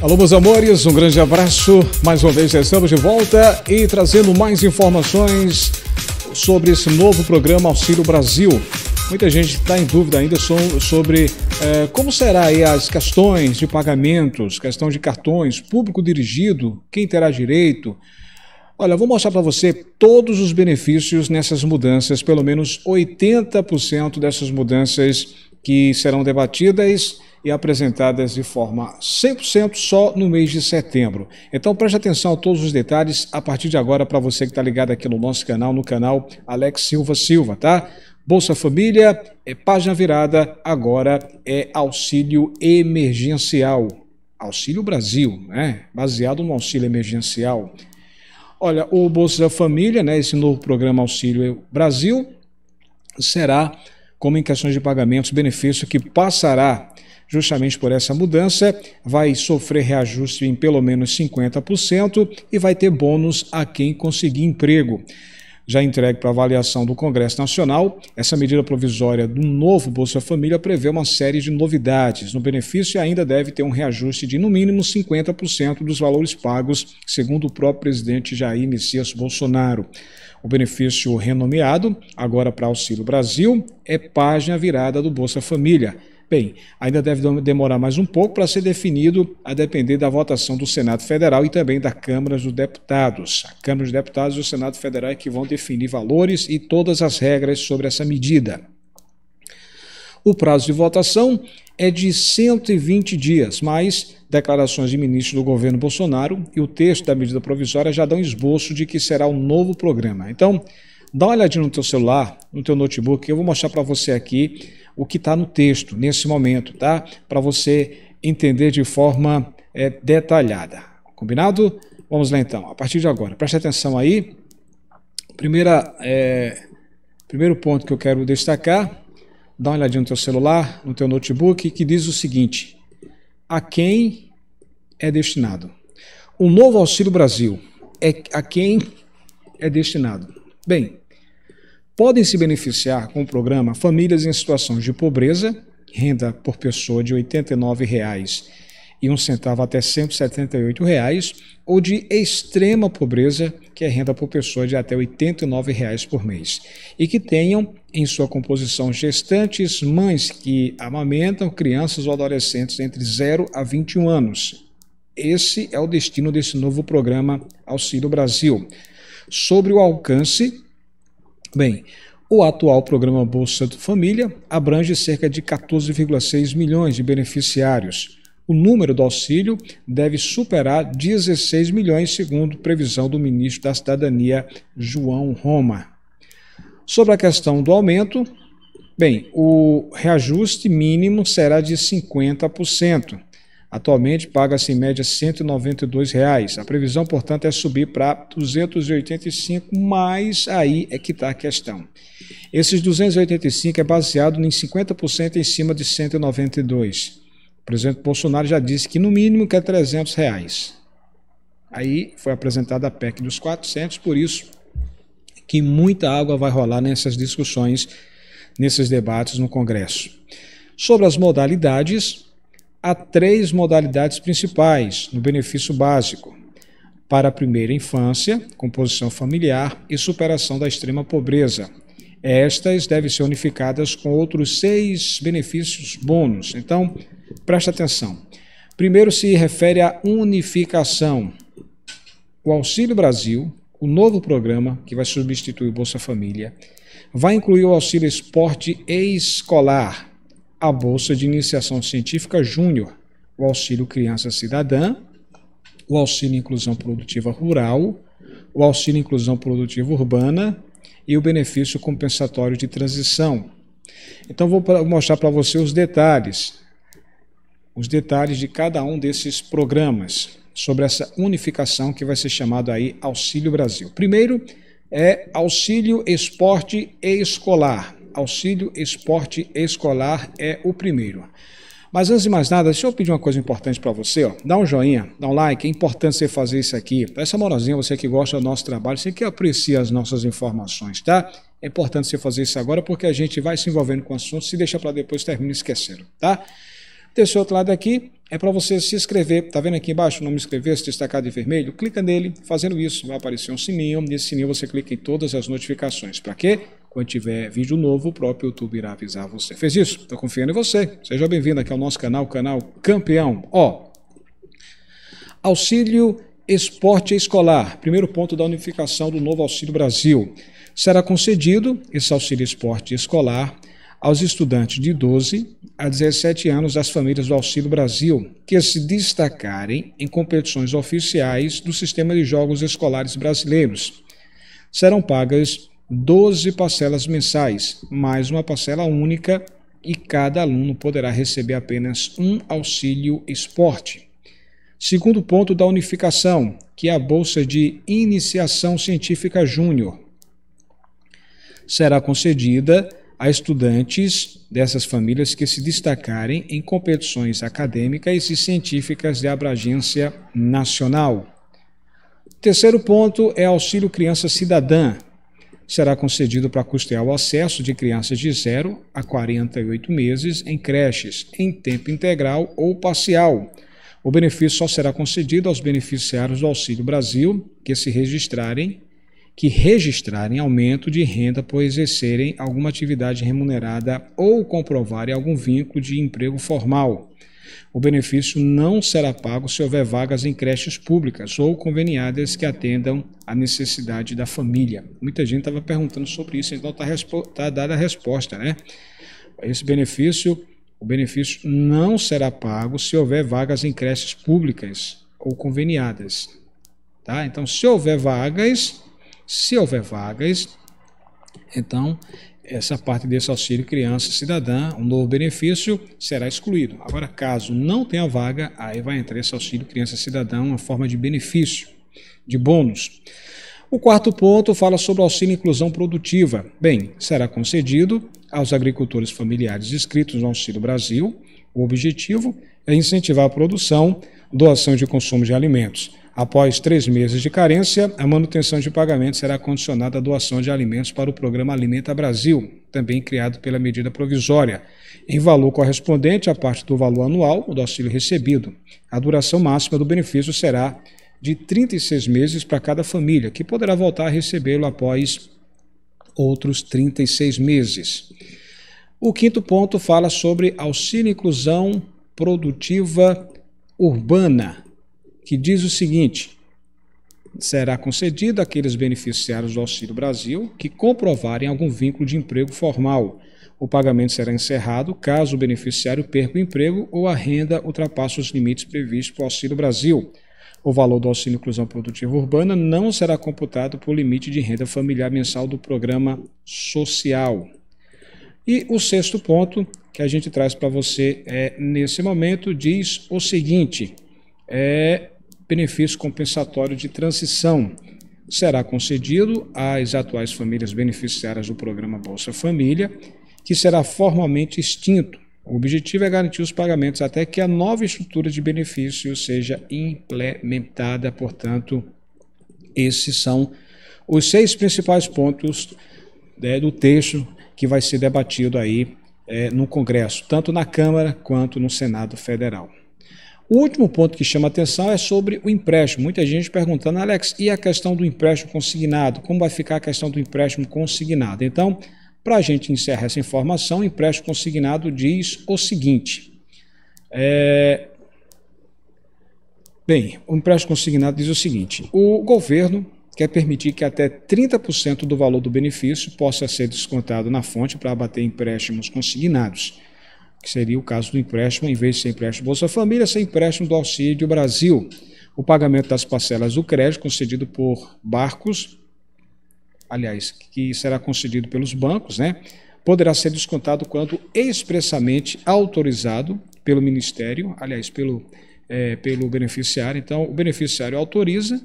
Alô, meus amores, um grande abraço. Mais uma vez estamos de volta e trazendo mais informações sobre esse novo programa Auxílio Brasil. Muita gente está em dúvida ainda sobre é, como será as questões de pagamentos, questão de cartões, público dirigido, quem terá direito. Olha, vou mostrar para você todos os benefícios nessas mudanças, pelo menos 80% dessas mudanças que serão debatidas e apresentadas de forma 100% só no mês de setembro. Então preste atenção a todos os detalhes a partir de agora para você que está ligado aqui no nosso canal, no canal Alex Silva Silva, tá? Bolsa Família é página virada, agora é auxílio emergencial. Auxílio Brasil, né? Baseado no auxílio emergencial. Olha, o Bolsa Família, né, esse novo programa Auxílio Brasil, será como em questões de pagamentos, benefício que passará justamente por essa mudança, vai sofrer reajuste em pelo menos 50% e vai ter bônus a quem conseguir emprego já entregue para avaliação do Congresso Nacional. Essa medida provisória do novo Bolsa Família prevê uma série de novidades. No benefício, ainda deve ter um reajuste de no mínimo 50% dos valores pagos, segundo o próprio presidente Jair Messias Bolsonaro. O benefício renomeado, agora para Auxílio Brasil, é página virada do Bolsa Família. Bem, ainda deve demorar mais um pouco para ser definido, a depender da votação do Senado Federal e também da Câmara dos Deputados. A Câmara dos Deputados e o Senado Federal é que vão definir valores e todas as regras sobre essa medida. O prazo de votação é de 120 dias, mas declarações de ministros do governo Bolsonaro e o texto da medida provisória já dão esboço de que será o um novo programa. Então, Dá uma olhadinha no teu celular, no teu notebook, eu vou mostrar para você aqui o que está no texto nesse momento, tá? Para você entender de forma é, detalhada. Combinado? Vamos lá então, a partir de agora. Preste atenção aí. Primeira, é, primeiro ponto que eu quero destacar, dá uma olhadinha no teu celular, no teu notebook, que diz o seguinte: a quem é destinado? O novo Auxílio Brasil é a quem é destinado? Bem, podem se beneficiar com o programa famílias em situação de pobreza, renda por pessoa de R$ 89,01 até R$ 178,00, ou de extrema pobreza, que é renda por pessoa de até R$ 89,00 por mês, e que tenham em sua composição gestantes, mães que amamentam crianças ou adolescentes entre 0 a 21 anos. Esse é o destino desse novo programa Auxílio Brasil. Sobre o alcance, Bem, o atual programa Bolsa Santo Família abrange cerca de 14,6 milhões de beneficiários. O número do auxílio deve superar 16 milhões, segundo previsão do ministro da Cidadania, João Roma. Sobre a questão do aumento, bem, o reajuste mínimo será de 50%. Atualmente paga-se em média R$ 192. Reais. A previsão, portanto, é subir para 285, mas aí é que está a questão. Esses 285 é baseado em 50% em cima de 192. O presidente Bolsonaro já disse que no mínimo quer R$ 300 reais. Aí foi apresentada a PEC dos 400, por isso que muita água vai rolar nessas discussões, nesses debates no Congresso. Sobre as modalidades, há três modalidades principais no benefício básico: para a primeira infância, composição familiar e superação da extrema pobreza. Estas devem ser unificadas com outros seis benefícios bônus. Então, preste atenção. Primeiro se refere à unificação. O Auxílio Brasil, o novo programa que vai substituir o Bolsa Família, vai incluir o auxílio esporte escolar, a Bolsa de Iniciação Científica Júnior, o Auxílio Criança Cidadã, o Auxílio Inclusão Produtiva Rural, o Auxílio Inclusão Produtiva Urbana e o Benefício Compensatório de Transição. Então, vou mostrar para você os detalhes, os detalhes de cada um desses programas, sobre essa unificação que vai ser chamado aí Auxílio Brasil. Primeiro, é Auxílio Esporte e Escolar auxílio esporte escolar é o primeiro. Mas antes de mais nada, deixa eu pedir uma coisa importante para você. Ó. Dá um joinha, dá um like, é importante você fazer isso aqui. Dá essa moralzinha, você que gosta do nosso trabalho, você que aprecia as nossas informações, tá? É importante você fazer isso agora porque a gente vai se envolvendo com o assunto, se deixa para depois termina esquecendo, tá? Desse outro lado aqui é para você se inscrever, tá vendo aqui embaixo o nome inscrever, se destacado em vermelho? Clica nele, fazendo isso vai aparecer um sininho, nesse sininho você clica em todas as notificações. Para quê? Quando tiver vídeo novo, o próprio YouTube irá avisar você. Fez isso? Estou confiando em você. Seja bem-vindo aqui ao nosso canal, canal Campeão. Ó, auxílio esporte escolar, primeiro ponto da unificação do novo Auxílio Brasil. Será concedido esse auxílio esporte escolar aos estudantes de 12 a 17 anos das famílias do Auxílio Brasil que se destacarem em competições oficiais do sistema de jogos escolares brasileiros. Serão pagas 12 parcelas mensais, mais uma parcela única, e cada aluno poderá receber apenas um auxílio esporte. Segundo ponto da unificação, que é a Bolsa de Iniciação Científica Júnior. Será concedida a estudantes dessas famílias que se destacarem em competições acadêmicas e científicas de abrangência nacional. Terceiro ponto é auxílio criança cidadã, será concedido para custear o acesso de crianças de 0 a 48 meses em creches em tempo integral ou parcial. O benefício só será concedido aos beneficiários do Auxílio Brasil que se registrarem que registrarem aumento de renda por exercerem alguma atividade remunerada ou comprovarem algum vínculo de emprego formal. O benefício não será pago se houver vagas em creches públicas ou conveniadas que atendam à necessidade da família. Muita gente estava perguntando sobre isso, então está tá dada a resposta, né? Esse benefício, o benefício não será pago se houver vagas em creches públicas ou conveniadas. Tá? Então, se houver vagas, se houver vagas, então essa parte desse auxílio criança cidadã, um novo benefício, será excluído. Agora, caso não tenha vaga, aí vai entrar esse auxílio criança cidadã, uma forma de benefício, de bônus. O quarto ponto fala sobre auxílio inclusão produtiva. Bem, será concedido aos agricultores familiares inscritos no Auxílio Brasil. O objetivo é incentivar a produção doação de consumo de alimentos. Após três meses de carência, a manutenção de pagamento será condicionada à doação de alimentos para o programa Alimenta Brasil, também criado pela medida provisória, em valor correspondente à parte do valor anual do auxílio recebido. A duração máxima do benefício será de 36 meses para cada família, que poderá voltar a recebê-lo após outros 36 meses. O quinto ponto fala sobre auxílio inclusão produtiva urbana, que diz o seguinte: será concedido àqueles beneficiários do Auxílio Brasil que comprovarem algum vínculo de emprego formal. O pagamento será encerrado caso o beneficiário perca o emprego ou a renda ultrapasse os limites previstos para o Auxílio Brasil. O valor do auxílio inclusão produtiva urbana não será computado por limite de renda familiar mensal do programa social. E o sexto ponto que a gente traz para você é, nesse momento diz o seguinte: é benefício compensatório de transição. Será concedido às atuais famílias beneficiárias do programa Bolsa Família, que será formalmente extinto. O objetivo é garantir os pagamentos até que a nova estrutura de benefício seja implementada. Portanto, esses são os seis principais pontos né, do texto que vai ser debatido aí é, no Congresso, tanto na Câmara quanto no Senado Federal. O último ponto que chama atenção é sobre o empréstimo. Muita gente perguntando, Alex, e a questão do empréstimo consignado? Como vai ficar a questão do empréstimo consignado? Então, para a gente encerrar essa informação, o empréstimo consignado diz o seguinte: é... Bem, o empréstimo consignado diz o seguinte: o governo quer permitir que até 30% do valor do benefício possa ser descontado na fonte para abater empréstimos consignados, que seria o caso do empréstimo, em vez de ser empréstimo Bolsa Família, ser empréstimo do Auxílio Brasil. O pagamento das parcelas do crédito concedido por barcos, aliás, que será concedido pelos bancos, né? Poderá ser descontado quando expressamente autorizado pelo Ministério, aliás, pelo, é, pelo beneficiário. Então, o beneficiário autoriza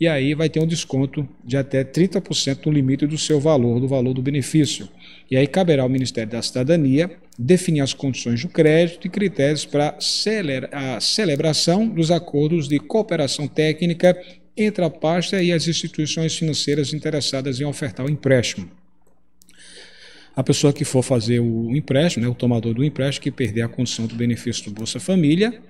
e aí vai ter um desconto de até 30% no limite do seu valor, do valor do benefício. E aí caberá ao Ministério da Cidadania definir as condições do crédito e critérios para a celebração dos acordos de cooperação técnica entre a pasta e as instituições financeiras interessadas em ofertar o empréstimo. A pessoa que for fazer o empréstimo, né, o tomador do empréstimo, que perder a condição do benefício do Bolsa Família,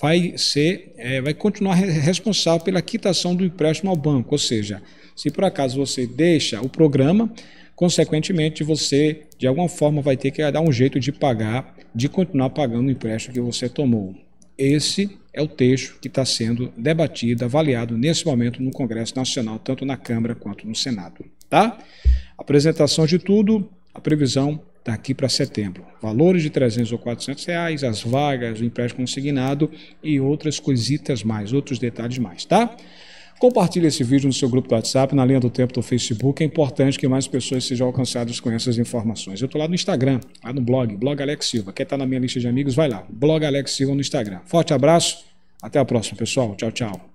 vai ser, é, vai continuar responsável pela quitação do empréstimo ao banco. Ou seja, se por acaso você deixa o programa, consequentemente você de alguma forma vai ter que dar um jeito de pagar, de continuar pagando o empréstimo que você tomou. Esse é o texto que está sendo debatido, avaliado nesse momento no Congresso Nacional, tanto na Câmara quanto no Senado. Tá? Apresentação de tudo, a previsão daqui tá para setembro. Valores de 300 ou 400 reais, as vagas, o empréstimo consignado e outras coisitas mais, outros detalhes mais, tá? Compartilhe esse vídeo no seu grupo do WhatsApp, na linha do tempo do Facebook. É importante que mais pessoas sejam alcançadas com essas informações. Eu estou lá no Instagram, lá no blog, blog Alex Silva. Quer estar tá na minha lista de amigos? Vai lá, blog Alex Silva no Instagram. Forte abraço, até a próxima, pessoal. Tchau, tchau.